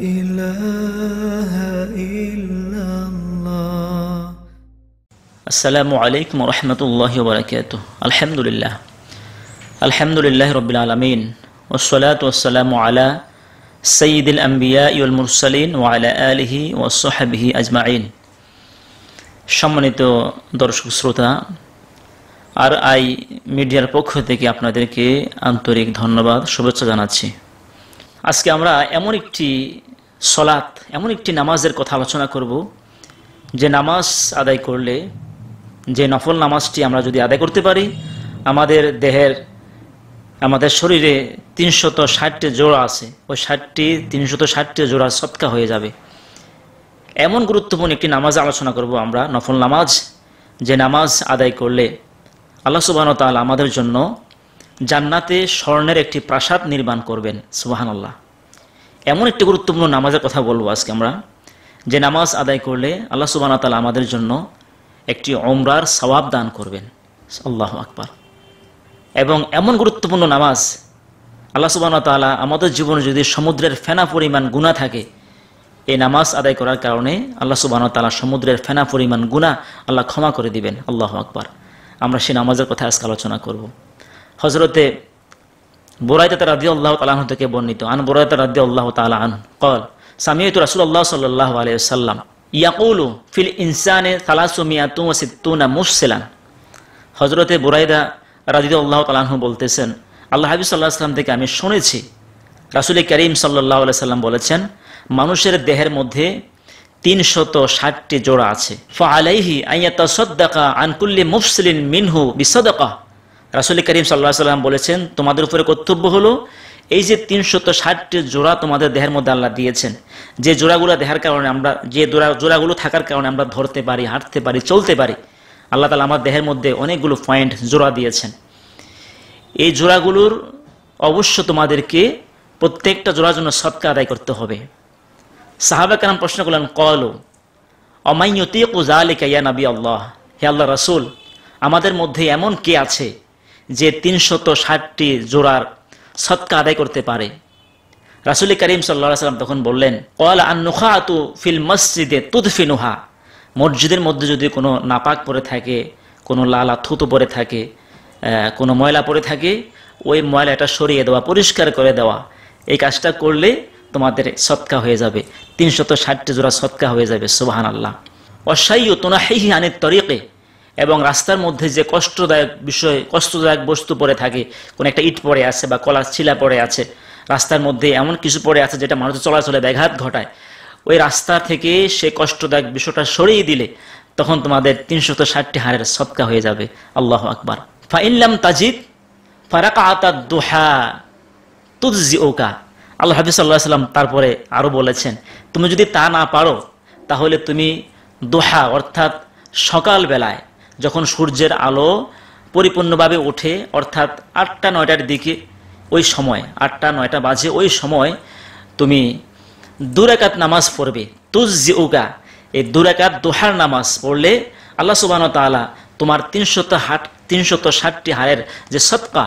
আসসালামু আলাইকুম রহমতুল্লাহ বরকাত আলহামদুলিল্লাহ আলহামদুলিল্লাহ রবিল আলমিন ওসলাত ওসালাম আলা সঈদুল আম্বিয়া ইউল মুরসালিন আলা আলহি সোহাবিহি আজমাইন সম্মানিত দর্শক শ্রোতা আর আই মিডিয়ার পক্ষ থেকে আপনাদেরকে আন্তরিক ধন্যবাদ শুভেচ্ছা জানাচ্ছি আজকে আমরা এমন একটি সলাত এমন একটি নামাজের কথা আলোচনা করব যে নামাজ আদায় করলে যে নফল নামাজটি আমরা যদি আদায় করতে পারি আমাদের দেহের আমাদের শরীরে তিনশত ষাটটি জোড়া আছে ওই ষাটটি তিনশত ষাটটি জোড়া সৎকা হয়ে যাবে এমন গুরুত্বপূর্ণ একটি নামাজ আলোচনা করব আমরা নফল নামাজ যে নামাজ আদায় করলে আল্লাহ তাল আমাদের জন্য জান্নাতে স্বর্ণের একটি প্রাসাদ নির্মাণ করবেন আল্লাহ এমন একটি গুরুত্বপূর্ণ নামাজের কথা বলবো আজকে আমরা যে নামাজ আদায় করলে আল্লাহ সুবাহ তালা আমাদের জন্য একটি অমরার সবাব দান করবেন আল্লাহ আকবার এবং এমন গুরুত্বপূর্ণ নামাজ আল্লাহ সুবাহ তালা আমাদের জীবনে যদি সমুদ্রের ফেনা পরিমাণ গুণা থাকে এই নামাজ আদায় করার কারণে আল্লাহ সুবাহ তালা সমুদ্রের ফেনা পরিমাণ গুণা আল্লাহ ক্ষমা করে দিবেন আল্লাহ আকবার আমরা সেই নামাজের কথা আজকে আলোচনা করবো হজরতে বোরাইতা রাদি আল্লাহ তালাহ থেকে বর্ণিত আন বোরাইতা রাদি আল্লাহ তালাহন কল সামিয়ত রাসুল আল্লাহ সাল্লাহ আলাইসাল্লাম ইয়াকুলু ফিল ইনসানে তু না মুফসিলান হজরতে বোরাইদা রাজিদ আল্লাহ তালাহ বলতেছেন আল্লাহ হাবিব সাল্লাহ সাল্লাম থেকে আমি শুনেছি রাসুল করিম সাল্লাহ সাল্লাম বলেছেন মানুষের দেহের মধ্যে তিনশত ষাটটি জোড়া আছে ফ আলাইহি আইয়া তসদ্দাকা আনকুল্লি মুফসলিন মিনহু বিসদাকা রাসুল করিম সাল্লাহ সাল্লাম বলেছেন তোমাদের উপরে কর্তব্য হলো এই যে তিনশত ষাটটি জোড়া তোমাদের দেহের মধ্যে আল্লাহ দিয়েছেন যে জোড়াগুলো দেহার কারণে আমরা যে জোড়া জোড়াগুলো থাকার কারণে আমরা ধরতে পারি হাঁটতে পারি চলতে পারি আল্লাহ তালা আমার দেহের মধ্যে অনেকগুলো পয়েন্ট জোড়া দিয়েছেন এই জোড়াগুলোর অবশ্য তোমাদেরকে প্রত্যেকটা জোড়ার জন্য সৎকা আদায় করতে হবে সাহাবা কালাম প্রশ্ন করলেন কলো অমাইয়তি কুজা আলিকা ইয়া নবী আল্লাহ হে আল্লাহ রসুল আমাদের মধ্যে এমন কে আছে যে তিনশত ষাটটি জোড়ার সৎকা আদায় করতে পারে রাসুল করিম সাল্লাম তখন বললেন কল আন্নুখা তু ফিল মসজিদে তুদফিনুহা মসজিদের মধ্যে যদি কোনো নাপাক পরে থাকে কোনো লালা থুতু পরে থাকে কোনো ময়লা পরে থাকে ওই ময়লাটা সরিয়ে দেওয়া পরিষ্কার করে দেওয়া এই কাজটা করলে তোমাদের সৎকা হয়ে যাবে তিনশত ষাটটি জোড়া সৎকা হয়ে যাবে সুবাহান আল্লাহ অসাইও তোনা হেহি আনের তরিকে এবং রাস্তার মধ্যে যে কষ্টদায়ক বিষয় কষ্টদায়ক বস্তু পড়ে থাকে কোনো একটা ইট পড়ে আছে বা কলা ছিলা পড়ে আছে রাস্তার মধ্যে এমন কিছু পড়ে আছে যেটা মানুষের চলাচলে ব্যাঘাত ঘটায় ওই রাস্তা থেকে সে কষ্টদায়ক বিষয়টা সরিয়ে দিলে তখন তোমাদের তো ষাটটি হারের সৎকা হয়ে যাবে আল্লাহ আকবার ফাইনলাম তাজিদ ফারাকা আতা দোহা তুজি ওকা আল্লাহ হাফিজ আল্লাহ সাল্লাম তারপরে আরও বলেছেন তুমি যদি তা না পারো তাহলে তুমি দোহা অর্থাৎ সকালবেলায় যখন সূর্যের আলো পরিপূর্ণভাবে ওঠে অর্থাৎ আটটা নয়টার দিকে ওই সময় আটটা নয়টা বাজে ওই সময় তুমি দুরাকাত নামাজ পড়বে তুজি উগা এই দুরাকাত দোহার নামাজ পড়লে আল্লাহ সুবাহ তালা তোমার তিনশত হাট তিনশত ষাটটি হারের যে সৎকা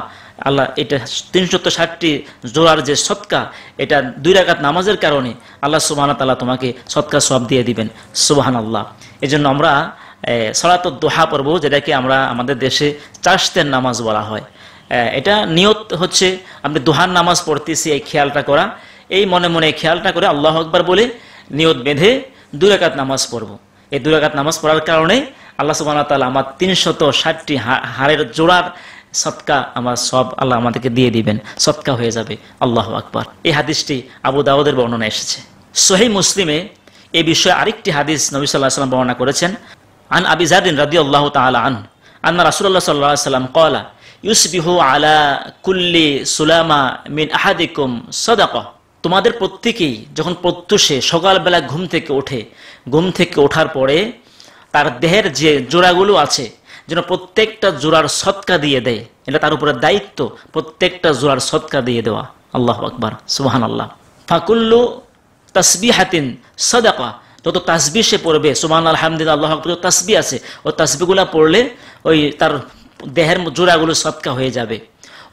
আল্লাহ এটা তিনশত ষাটটি জোড়ার যে সৎকা এটা দুই রাকাত নামাজের কারণে আল্লাহ সুবাহ তালা তোমাকে সৎকা সব দিয়ে দিবেন সুবাহান আল্লাহ এজন্য আমরা সলাত দোহা পর্ব যেটাকে আমরা আমাদের দেশে চাষতের নামাজ বলা হয় এটা নিয়ত হচ্ছে আপনি দোহার নামাজ পড়তেছি এই খেয়ালটা করা এই মনে মনে খেয়ালটা করে আল্লাহ আকবর বলে নিয়ত বেঁধে দুরাকাত নামাজ পড়ব এই দুরাকাত নামাজ পড়ার কারণে আল্লাহ সুবাহ তালা আমার তিনশত ষাটটি হাড়ের জোড়ার সৎকা আমার সব আল্লাহ আমাদেরকে দিয়ে দিবেন সৎকা হয়ে যাবে আল্লাহ আকবর এই হাদিসটি আবু দাউদের বর্ণনা এসেছে সোহেই মুসলিমে এ বিষয়ে আরেকটি হাদিস নবী সাল্লাহ সাল্লাম বর্ণনা করেছেন عن أبي ذر رضي الله تعالى عنه أن رسول الله صلى الله عليه وسلم قال يسبح على كل سلامة من أحدكم صدقة তোমাদের প্রত্যেকেই যখন প্রত্যুষে সকালবেলা ঘুম থেকে ওঠে ঘুম থেকে ওঠার পরে তার দেহের যে জোড়াগুলো আছে যেন প্রত্যেকটা জোড়ার সৎকা দিয়ে দেয় এটা তার উপরে দায়িত্ব প্রত্যেকটা জোড়ার সৎকা দিয়ে দেওয়া আল্লাহ আকবর সুবাহান আল্লাহ ফাকুল্লু হাতিন সদাকা তত তাসবি সে পড়বে সুমান আলহামদিন আল্লাহ যত তাসবি আছে ও তাসবিগুলা পড়লে ওই তার দেহের জোড়াগুলো সৎকা হয়ে যাবে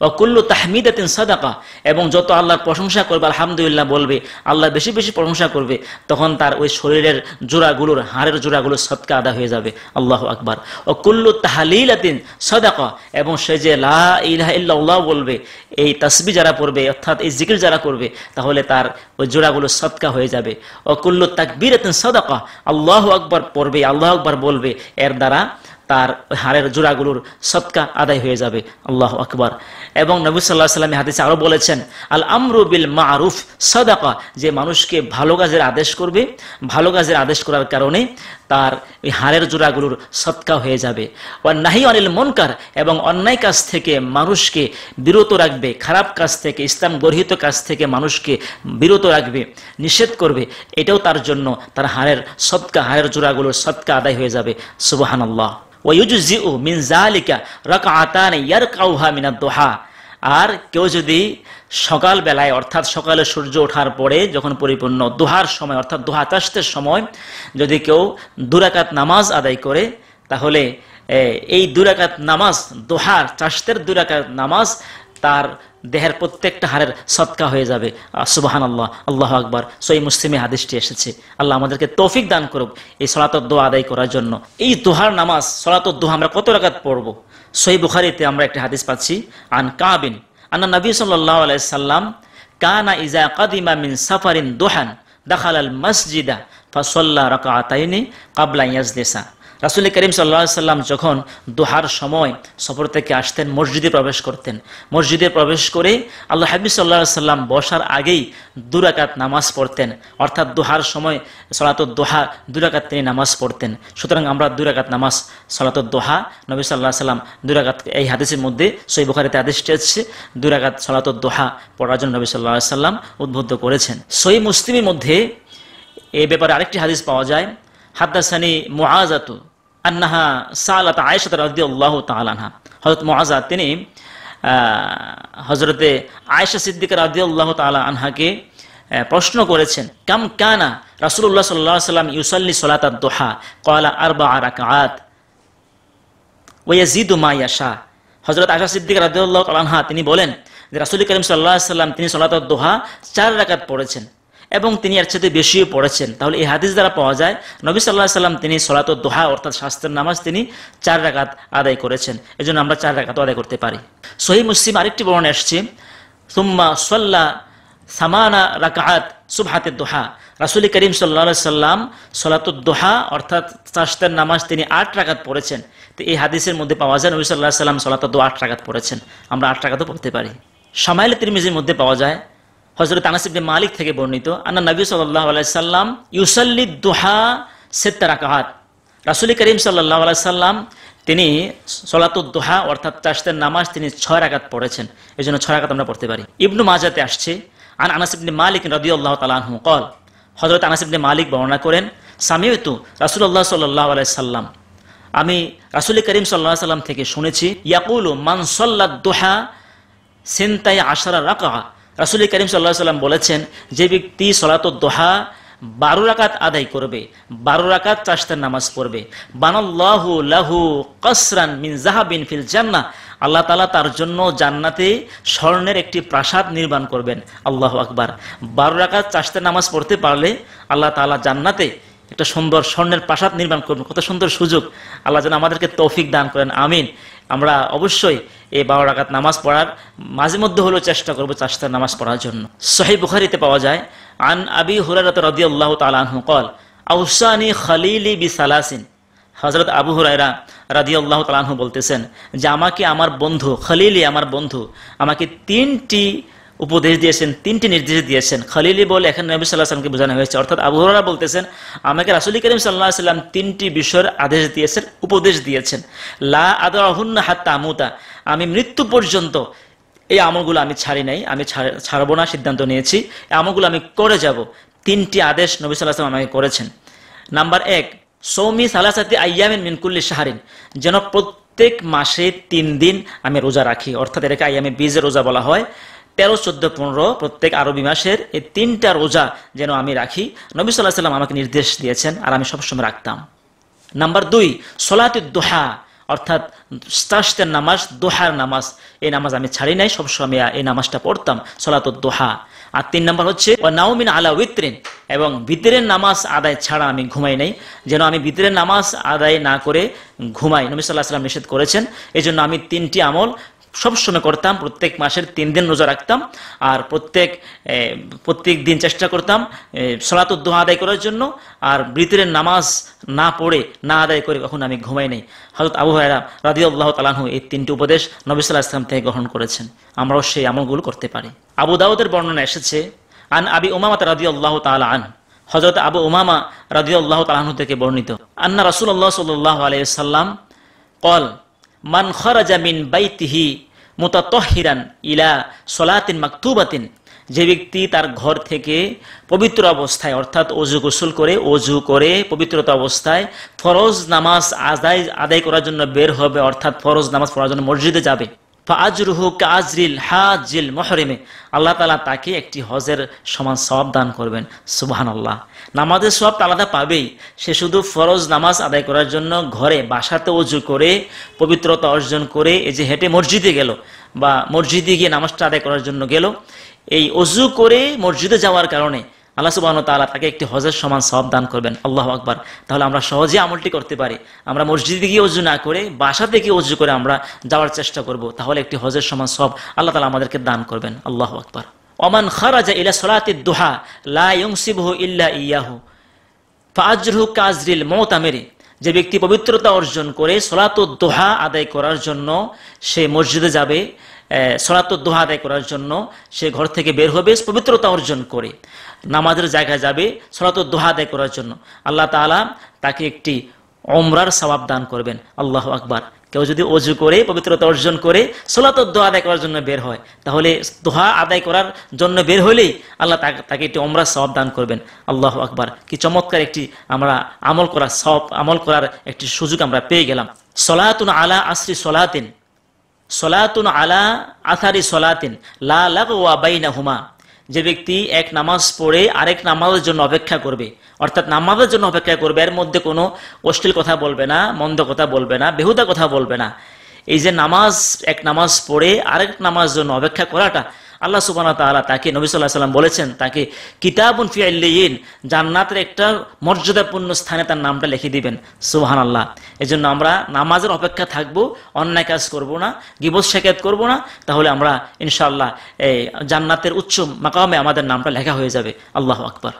ওয়াকুল্লু তাহমিদাতিন সাদাকা এবং যত আল্লাহর প্রশংসা করবে আলহামদুলিল্লাহ বলবে আল্লাহ বেশি বেশি প্রশংসা করবে তখন তার ওই শরীরের জোড়াগুলোর হাড়ের জোড়াগুলো সৎকা আদা হয়ে যাবে আল্লাহ আকবার ওকুল্লু তাহালিলাতিন সাদাকা এবং সে যে লা ইলাহা ইল্লাল্লাহ বলবে এই তাসবি যারা পড়বে অর্থাৎ এই জিকির যারা করবে তাহলে তার ওই জোড়াগুলো সৎকা হয়ে যাবে ওকুল্লু তাকবীরাতিন সাদাকা আল্লাহ আকবার পড়বে আল্লাহ আকবার বলবে এর দ্বারা তার হাড়ের জোড়াগুলোর সৎকা আদায় হয়ে যাবে আল্লাহ আকবর এবং নবী সাল্লাহ সাল্লামে হাদিসে আরও বলেছেন আল আমরু বিল মারুফ সদাকা যে মানুষকে ভালো কাজের আদেশ করবে ভালো কাজের আদেশ করার কারণে তার ওই হাড়ের জোড়াগুলোর সৎকা হয়ে যাবে ওয়া নাহি অনিল মনকার এবং অন্যায় কাজ থেকে মানুষকে বিরত রাখবে খারাপ কাজ থেকে ইসলাম গর্হিত কাজ থেকে মানুষকে বিরত রাখবে নিষেধ করবে এটাও তার জন্য তার হাড়ের সৎকা হাড়ের জোড়াগুলোর সৎকা আদায় হয়ে যাবে সুবাহান আল্লাহ ওয়ুজিউ মিন জালিকা রকাতান ইয়ারকাউহা মিনা দোহা আর কেউ যদি সকাল বেলায় অর্থাৎ সকালে সূর্য ওঠার পরে যখন পরিপূর্ণ দোহার সময় অর্থাৎ দোহা তাস্তের সময় যদি কেউ দুরাকাত নামাজ আদায় করে তাহলে এই দুরাকাত নামাজ দোহার চাষতের দুরাকাত নামাজ তার দেহের প্রত্যেকটা হারের সৎকা হয়ে যাবে সুবাহান আল্লাহ আল্লাহ আকবর সই মুসলিমে হাদিসটি এসেছে আল্লাহ আমাদেরকে তৌফিক দান করুক এই সলাতর দোয়া আদায় করার জন্য এই দোহার নামাজ সলাতর দোহা আমরা কত রাখাত পড়ব সই বুখারিতে আমরা একটি হাদিস পাচ্ছি আন কাবিন আন্না নবী সাল্লাহ সাল্লাম কানা ইজা কাদিমা মিন সাফারিন দোহান দাখাল আল মসজিদা ফসল্লা রকা আতাইনি কাবলা দেশা রাসুল করিম সাল্লা সাল্লাম যখন দোহার সময় সফর থেকে আসতেন মসজিদে প্রবেশ করতেন মসজিদে প্রবেশ করে আল্লাহ হাবিব সাল্লাহ সাল্লাম বসার আগেই দুরাকাত নামাজ পড়তেন অর্থাৎ দোহার সময় সলাত দোহা দুরাকাত তিনি নামাজ পড়তেন সুতরাং আমরা দুরাকাত নামাজ সলাত দোহা নবী সাল্লাহ সাল্লাম দুরাকাত এই হাদিসের মধ্যে সই বুখারিতে আদেশটি আছে দুরাকাত সলাত দোহা পড়ার জন্য নবী সাল্লাহ সাল্লাম উদ্বুদ্ধ করেছেন সই মুসলিমের মধ্যে এ ব্যাপারে আরেকটি হাদিস পাওয়া যায় হাদ্দাসানি মোয়াজাতু আন্নাহা সালাত আয়েশাত রাজি আল্লাহ আনহা হজরত মোয়াজা তিনি হজরতে আয়েশা সিদ্দিক রাজি আল্লাহ তালা আনহাকে প্রশ্ন করেছেন কাম কানা রাসুল্লাহ সাল্লাহ সাল্লাম ইউসাল্লি সলাত দোহা কয়লা আরবা আরাকাত ওয়াজিদু মায়াশা হজরত আশা সিদ্দিক রাজিউল্লাহ আনহা তিনি বলেন যে রাসুল করিম সাল্লাহ সাল্লাম তিনি সলাত দোহা চার রাকাত পড়েছেন এবং তিনি এর সাথে বেশিও পড়েছেন তাহলে এই হাদিস দ্বারা পাওয়া যায় নবী সাল্লাহ সাল্লাম তিনি সলাত দোহা অর্থাৎ স্বাস্থ্যের নামাজ তিনি চার রাকাত আদায় করেছেন এজন্য আমরা চার রাকাত আদায় করতে পারি সহি মুসলিম আরেকটি বর্ণ এসছে সুম্মা সাল্লা সামানা রাকাত সুবহাতের দোহা রাসুল করিম সাল্লা সাল্লাম সলাত দোহা অর্থাৎ শাস্তের নামাজ তিনি আট রাকাত পড়েছেন তো এই হাদিসের মধ্যে পাওয়া যায় নবী সাল্লাহ সাল্লাম সলাত দোহা আট রাকাত পড়েছেন আমরা আট রাকাতও পড়তে পারি সামাইল তিরমিজির মধ্যে পাওয়া যায় হজরত আনাসিবনে মালিক থেকে বর্ণিত আন্না নবী সাল্লাম আলাইসাল্লাম ইউসাল্লি দোহা সেত্তা রাকাহাত রাসুলি করিম সাল্লাহ আলাইসাল্লাম তিনি সলাতুদ্দোহা অর্থাৎ চাষতের নামাজ তিনি ছয় আঘাত পড়েছেন এই জন্য ছয় আঘাত আমরা পড়তে পারি ইবনু মাজাতে আসছে আন আনাসিবনে মালিক রদি আল্লাহ তালাহু কল হজরত আনাসিবনে মালিক বর্ণনা করেন সামিউতু রাসুল্লাহ সাল্লাহ আলাইসাল্লাম আমি রাসুলি করিম সাল্লাহ সাল্লাম থেকে শুনেছি ইয়াকুল মানসল্লা দোহা সেন্তাই আশারা রাকাহা রাসুল করিম সাল্লাহ সাল্লাম বলেছেন যে ব্যক্তি সলাত দোহা বারো রাকাত আদায় করবে বারো রাকাত চাষতার নামাজ পড়বে বানাল্লাহু লাহু কসরান মিন জাহাবিন ফিল জান্না আল্লাহ তালা তার জন্য জান্নাতে স্বর্ণের একটি প্রাসাদ নির্মাণ করবেন আল্লাহ আকবার বারো রাকাত চাষতার নামাজ পড়তে পারলে আল্লাহ তালা জান্নাতে একটা সুন্দর স্বর্ণের প্রাসাদ নির্মাণ করবেন কত সুন্দর সুযোগ আল্লাহ যেন আমাদেরকে তৌফিক দান করেন আমিন আমরা অবশ্যই এই বারো রাকাত নামাজ পড়ার মাঝে মধ্যে হলেও চেষ্টা করবো চাষটা নামাজ পড়ার জন্য সহি বুখারিতে পাওয়া যায় আন আবি হুরারত রদি আল্লাহ তালাহ কল আউসানি খালিলি বি সালাসিন হজরত আবু হুরায়রা রাদি আল্লাহ তালাহ বলতেছেন যে আমাকে আমার বন্ধু খালিলি আমার বন্ধু আমাকে তিনটি উপদেশ দিয়েছেন তিনটি নির্দেশ দিয়েছেন খালিলি বলে এখন নবী সাল্লাহ সাল্লামকে বোঝানো হয়েছে অর্থাৎ আবহাওয়ারা বলতেছেন আমাকে রাসুল করিম সাল্লাহ সাল্লাম তিনটি বিষয়ের আদেশ দিয়েছেন উপদেশ দিয়েছেন লা আদরাহুন্ন হাত্তা আমুতা আমি মৃত্যু পর্যন্ত এই আমলগুলো আমি ছাড়ি নাই আমি ছাড়বো না সিদ্ধান্ত নিয়েছি এই আমলগুলো আমি করে যাব তিনটি আদেশ নবী সাল্লাহ সাল্লাম আমাকে করেছেন নাম্বার এক সৌমি সালাসাতি আয়ামিন মিনকুল্লি সাহারিন যেন প্রত্যেক মাসে তিন দিন আমি রোজা রাখি অর্থাৎ এটাকে আইয়ামে বীজে রোজা বলা হয় তেরো চোদ্দ পনেরো প্রত্যেক আরবি মাসের এই তিনটা রোজা যেন আমি রাখি নবী সাল্লাহ সাল্লাম আমাকে নির্দেশ দিয়েছেন আর আমি সবসময় রাখতাম নাম্বার দুই সলাতে দোহা অর্থাৎ স্তাস্তের নামাজ দোহার নামাজ এই নামাজ আমি ছাড়ি নাই সবসময় এই নামাজটা পড়তাম সলাত দোহা আর তিন নাম্বার হচ্ছে নাওমিন আলা উইত্রিন এবং বিদ্রের নামাজ আদায় ছাড়া আমি ঘুমাই নাই যেন আমি বিদ্রের নামাজ আদায় না করে ঘুমাই নবী সাল্লাহ সাল্লাম নিষেধ করেছেন এই জন্য আমি তিনটি আমল সবসময় করতাম প্রত্যেক মাসের তিন দিন রোজা রাখতাম আর প্রত্যেক প্রত্যেক দিন চেষ্টা করতাম সলাত উদ্দোহ আদায় করার জন্য আর বৃতিরের নামাজ না পড়ে না আদায় করে কখনো আমি ঘুমাই নেই হজরত আবু হায়রা রাজি আল্লাহ তালাহু এই তিনটি উপদেশ নবী সাল্লাহ ইসলাম থেকে গ্রহণ করেছেন আমরাও সেই আমলগুলো করতে পারি আবু দাউদের বর্ণনা এসেছে আন আবি উমামাত রাজি আল্লাহ তালা আন হজরত আবু উমামা রাজি আল্লাহ তালাহু থেকে বর্ণিত আন্না রাসুল্লাহ সাল্লাহ আলিয়া সাল্লাম কল মান খরাজামিন বাইতিহি মোতাতহিরান ইলা সলাতিন মাকতুবাতিন যে ব্যক্তি তার ঘর থেকে পবিত্র অবস্থায় অর্থাৎ অজু গোসল করে অজু করে পবিত্রতা অবস্থায় ফরজ নামাজ আদায় আদায় করার জন্য বের হবে অর্থাৎ ফরজ নামাজ পড়ার জন্য মসজিদে যাবে আজরুহু কাজরিল হাজিল মহরেমে আল্লাহ তালা তাকে একটি হজের সমান সব দান করবেন সুবাহান আল্লাহ নামাজের সব আলাদা পাবেই সে শুধু ফরজ নামাজ আদায় করার জন্য ঘরে বাসাতে অজু করে পবিত্রতা অর্জন করে এই যে হেঁটে মসজিদে গেল বা মসজিদে গিয়ে নামাজটা আদায় করার জন্য গেল এই অজু করে মসজিদে যাওয়ার কারণে আল্লাহ সুবাহন তালা তাকে একটি হজের সমান সব দান করবেন আল্লাহ আকবার তাহলে আমরা সহজে আমলটি করতে পারি আমরা মসজিদে গিয়ে উজু না করে বাসা থেকে উজু করে আমরা যাওয়ার চেষ্টা করব তাহলে একটি হজের সমান সব আল্লাহ তালা আমাদেরকে দান করবেন আল্লাহ আকবার অমান খারাজা ইলা সলাতে দোহা লাংসিবহ ইল্লা ইয়াহু ফাজরহু কাজরিল মতামেরি যে ব্যক্তি পবিত্রতা অর্জন করে সলাত দোহা আদায় করার জন্য সে মসজিদে যাবে সলাত দোহা আদায় করার জন্য সে ঘর থেকে বের হবে পবিত্রতা অর্জন করে নামাজের জায়গায় যাবে সলাত দোহা আদায় করার জন্য আল্লাহ তালা তাকে একটি অমরার সবাব দান করবেন আল্লাহ আকবার কেউ যদি অজু করে পবিত্রতা অর্জন করে সোলাত দোয়া আদায় করার জন্য বের হয় তাহলে দোহা আদায় করার জন্য বের হলেই আল্লাহ তাকে একটি অমরা সবাব দান করবেন আল্লাহ আকবার কি চমৎকার একটি আমরা আমল করার সব আমল করার একটি সুযোগ আমরা পেয়ে গেলাম সলাতুন আলা আশ্রী সলাতিন সলাতুন আলা আথারি সলাতিন লা লাগ ওয়া বাইনা হুমা যে ব্যক্তি এক নামাজ পড়ে আরেক নামাজের জন্য অপেক্ষা করবে অর্থাৎ নামাজের জন্য অপেক্ষা করবে এর মধ্যে কোনো অশ্লীল কথা বলবে না মন্দ কথা বলবে না বেহুদা কথা বলবে না এই যে নামাজ এক নামাজ পড়ে আরেক নামাজ জন্য অপেক্ষা করাটা আল্লাহ সুবানা তাকে নবী সাল্লাহ সাল্লাম বলেছেন তাকে কিতাবুন ফিয়াল্লিন জান্নাতের একটা মর্যাদাপূর্ণ স্থানে তার নামটা লিখে দিবেন সুবাহান আল্লাহ এই আমরা নামাজের অপেক্ষা থাকব অন্যায় কাজ করব না গিবস শেখাত করব না তাহলে আমরা ইনশাল্লাহ এই জান্নাতের উচ্চ মাকামে আমাদের নামটা লেখা হয়ে যাবে আল্লাহ আকবর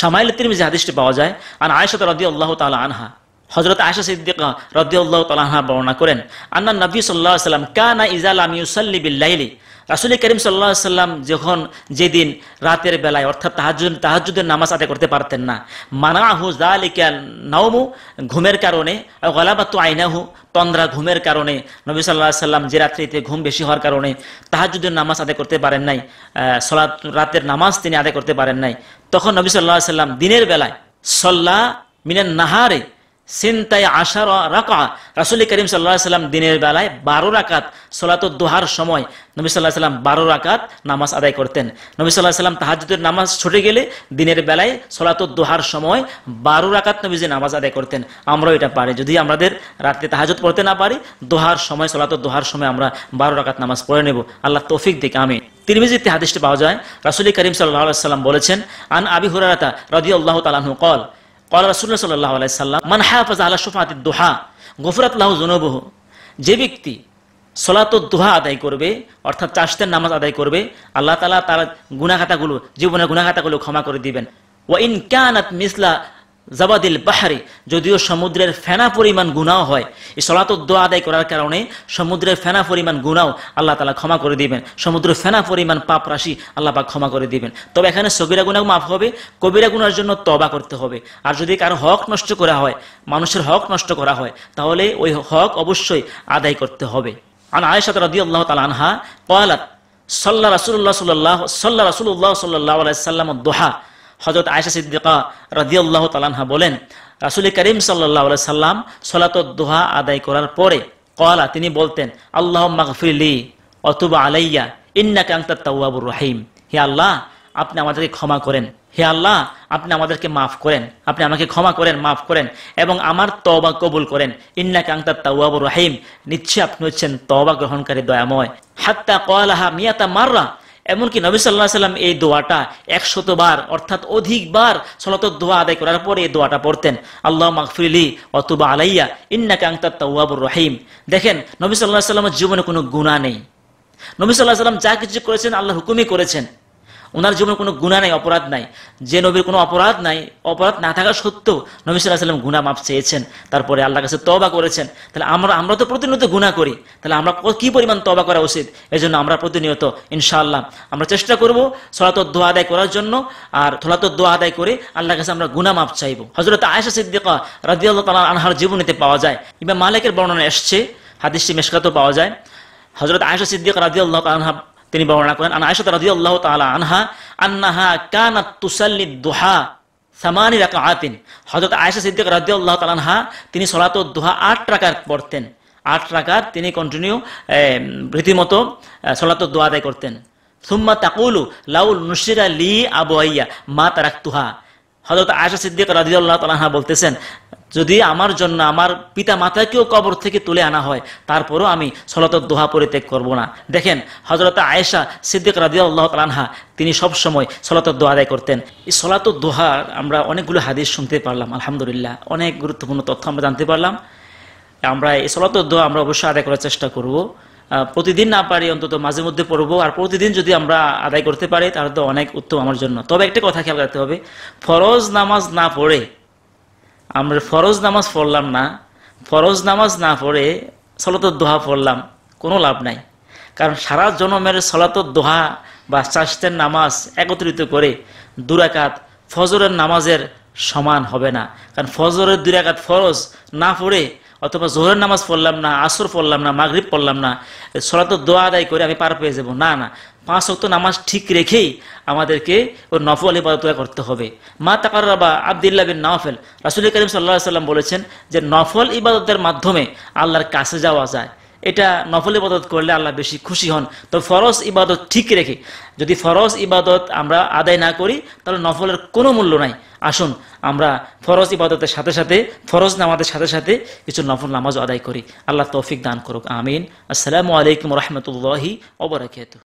সামাইল তিরমিজি হাদিসটি পাওয়া যায় আর আয়সাত রদি আল্লাহ তালা আনহা হজরত আশা সিদ্দিক রদিউল্লাহ তালাহা বর্ণনা করেন আন্না নবী সাল্লাহ সাল্লাম কানা ইজাল আমি ইউসাল্লি বিল্লাইলি রাসুল করিম সাল্লাহ সাল্লাম যখন যেদিন রাতের বেলায় অর্থাৎ তাহাজুদ তাহাজুদের নামাজ আদায় করতে পারতেন না মানাহু জালিকা নাওমু ঘুমের কারণে আইনা আইনাহু তন্দ্রা ঘুমের কারণে নবী সাল্লাহ সাল্লাম যে রাত্রিতে ঘুম বেশি হওয়ার কারণে তাহাজুদের নামাজ আদায় করতে পারেন নাই সলা রাতের নামাজ তিনি আদায় করতে পারেন নাই তখন নবী সাল্লাহ সাল্লাম দিনের বেলায় সল্লা মিনান নাহারে সিনতাই আশার রাকা রাসুল করিম সাল্লা সাল্লাম দিনের বেলায় বারো রাকাত সোলাত দোহার সময় নবী সাল্লাহ সাল্লাম বারো রাকাত নামাজ আদায় করতেন নবী সাল্লাহ সাল্লাম তাহাজুদের নামাজ ছুটে গেলে দিনের বেলায় সোলাত দোহার সময় বারো রাকাত নবীজি নামাজ আদায় করতেন আমরাও এটা পারি যদি আমাদের রাত্রে তাহাজুদ পড়তে না পারি দোহার সময় সোলাত দোহার সময় আমরা বারো রাকাত নামাজ পড়ে নেব আল্লাহ তৌফিক দিকে আমি তিরমিজিতে হাদিসটি পাওয়া যায় রাসুলি করিম সাল্লাহ সাল্লাম বলেছেন আন আবি হুরারাতা রদি আল্লাহ তালাহু কল কল রাসুল্লাহ সাল্লাহ আলাই সাল্লাম মান হাফাজ আল্লাহ সুফাত দোহা গফরাত লাহ জনবহ যে ব্যক্তি সলাত দোহা আদায় করবে অর্থাৎ চাষদের নামাজ আদায় করবে আল্লাহ তালা তার গুণাখাতাগুলো জীবনের গুণাখাতাগুলো ক্ষমা করে দিবেন ও ইন ক্যানাত মিসলা জাবাদিল পাহাড়ে যদিও সমুদ্রের ফেনা পরিমাণ গুণাও হয় এই সলাতোদ্দোয়া আদায় করার কারণে সমুদ্রের ফেনা পরিমাণ গুণাও আল্লাহ তালা ক্ষমা করে দিবেন সমুদ্রের ফেনা পরিমাণ পাপ রাশি আল্লাহ পাক ক্ষমা করে দিবেন তবে এখানে সবিরা গুণাও মাফ হবে কবিরা গুণার জন্য তবা করতে হবে আর যদি কারো হক নষ্ট করা হয় মানুষের হক নষ্ট করা হয় তাহলে ওই হক অবশ্যই আদায় করতে হবে আন আয়েশাত রদি আল্লাহ তালা আনহা কয়ালাত সাল্লা রাসুল্লাহ সাল্লাহ সাল্লা রাসুল্লাহ সাল্লাহ আলাইসাল্লাম দোহা হজরত আয়সা সিদ্দিকা রাজিউল্লাহ তালানহা বলেন রাসুল করিম সাল্লাহ সাল্লাম সলাত দোহা আদায় করার পরে কলা তিনি বলতেন আল্লাহ মাগফিলি অথবা আলাইয়া ইন্না কাংতা তাওয়াবুর রাহিম হে আল্লাহ আপনি আমাদেরকে ক্ষমা করেন হে আল্লাহ আপনি আমাদেরকে মাফ করেন আপনি আমাকে ক্ষমা করেন মাফ করেন এবং আমার তবা কবুল করেন ইন্না কাংতা তাওয়াবুর রাহিম নিশ্চয় আপনি হচ্ছেন তবা গ্রহণকারী দয়াময় হাত্তা কলাহা মিয়াতা মাররা এমনকি নবী সাল্লাহ সাল্লাম এই দোয়াটা বার অর্থাৎ অধিকবার সলাত দোয়া আদায় করার পরে এই দোয়াটা পড়তেন আল্লাহ মাকফিলি অতুবা আলাইয়া ইন্না কাংতার তাওয়াবুর রহিম দেখেন নবী সাল্লাহ সাল্লামের জীবনে কোনো গুণা নেই নবী সাল্লাহ সাল্লাম যা কিছু করেছেন আল্লাহ হুকুমই করেছেন ওনার জীবনে কোনো গুণা নাই অপরাধ নাই যে নবীর কোনো অপরাধ নাই অপরাধ না থাকা সত্ত্বেও নবী সাল্লাহ সাল্লাম গুণা মাপ চেয়েছেন তারপরে আল্লাহ কাছে তবা করেছেন তাহলে আমরা আমরা তো প্রতিনিয়ত গুণা করি তাহলে আমরা কি পরিমাণ তবা করা উচিত এই জন্য আমরা প্রতিনিয়ত ইনশাআল্লাহ আমরা চেষ্টা করব সলাত দোয়া আদায় করার জন্য আর থলাত দোয়া আদায় করে আল্লাহ কাছে আমরা গুণা মাপ চাইব হজরত আয়েশা সিদ্দিকা রাজিউল্লাহ তালা আনহার জীবনীতে পাওয়া যায় কিংবা মালিকের বর্ণনা এসছে হাদিসটি মেশকাতেও পাওয়া যায় হজরত আয়েশা সিদ্দিক রাজিউল্লাহ আনহা তিনি বর্ণনা করেন আন আয়সাত রাদিয়াল্লাহু তাআলা আনহা আন্নাহা কানাত তুসাল্লি দুহা সামানি রাকাআতিন হযরত আয়েশা সিদ্দিক রাদিয়াল্লাহু তাআলা আনহা তিনি সালাত দুহা আট রাকাত পড়তেন আট রাকাত তিনি কন্টিনিউ রীতিমতো সালাত দুহা আদায় করতেন সুম্মা তাকুলু লাউল নুশিরা লি আবু আইয়া মা তারাকতুহা হযরত আয়েশা সিদ্দিক রাদিয়াল্লাহু তাআলা বলতেছেন যদি আমার জন্য আমার পিতা মাতাকেও কবর থেকে তুলে আনা হয় তারপরও আমি সলাতর দোহা পরিত্যাগ করব না দেখেন হজরত আয়েশা সিদ্দিক রাজিয়া আল্লাহ তালানহা তিনি সবসময় সলাতর দোহা আদায় করতেন এই সলাতর দোহার আমরা অনেকগুলো হাদিস শুনতে পারলাম আলহামদুলিল্লাহ অনেক গুরুত্বপূর্ণ তথ্য আমরা জানতে পারলাম আমরা এই সলাতর দোহা আমরা অবশ্যই আদায় করার চেষ্টা করব প্রতিদিন না পারি অন্তত মাঝে মধ্যে পড়বো আর প্রতিদিন যদি আমরা আদায় করতে পারি তাহলে তো অনেক উত্তম আমার জন্য তবে একটা কথা খেয়াল রাখতে হবে ফরজ নামাজ না পড়ে আমরা ফরজ নামাজ পড়লাম না ফরজ নামাজ না পড়ে সলাতর দোহা পড়লাম কোনো লাভ নাই কারণ সারা জনমের সলাতর দোহা বা চাষতের নামাজ একত্রিত করে দুরাকাত ফজরের নামাজের সমান হবে না কারণ ফজরের দুরাকাত ফরজ না পড়ে অথবা জোহরের নামাজ পড়লাম না আসর পড়লাম না মাগরীব পড়লাম না সরাত দোয়া আদায় করে আমি পার পেয়ে যাব না না পাঁচ অক্ত নামাজ ঠিক রেখেই আমাদেরকে ওর নফল ইবাদতরা করতে হবে মা তাকার বাবা আবদুল্লাহ বিন নফেল রাসুল করিম সাল্লাহ সাল্লাম বলেছেন যে নফল ইবাদতের মাধ্যমে আল্লাহর কাছে যাওয়া যায় এটা নফল ইবাদত করলে আল্লাহ বেশি খুশি হন তো ফরজ ইবাদত ঠিক রেখে যদি ফরজ ইবাদত আমরা আদায় না করি তাহলে নফলের কোনো মূল্য নাই আসুন আমরা ফরজ ইবাদতের সাথে সাথে ফরজ নামাজের সাথে সাথে কিছু নফল নামাজ আদায় করি আল্লাহ তৌফিক দান করুক আমিন আসসালামু আলাইকুম রহমতুল্লাহি ওবরাকাতু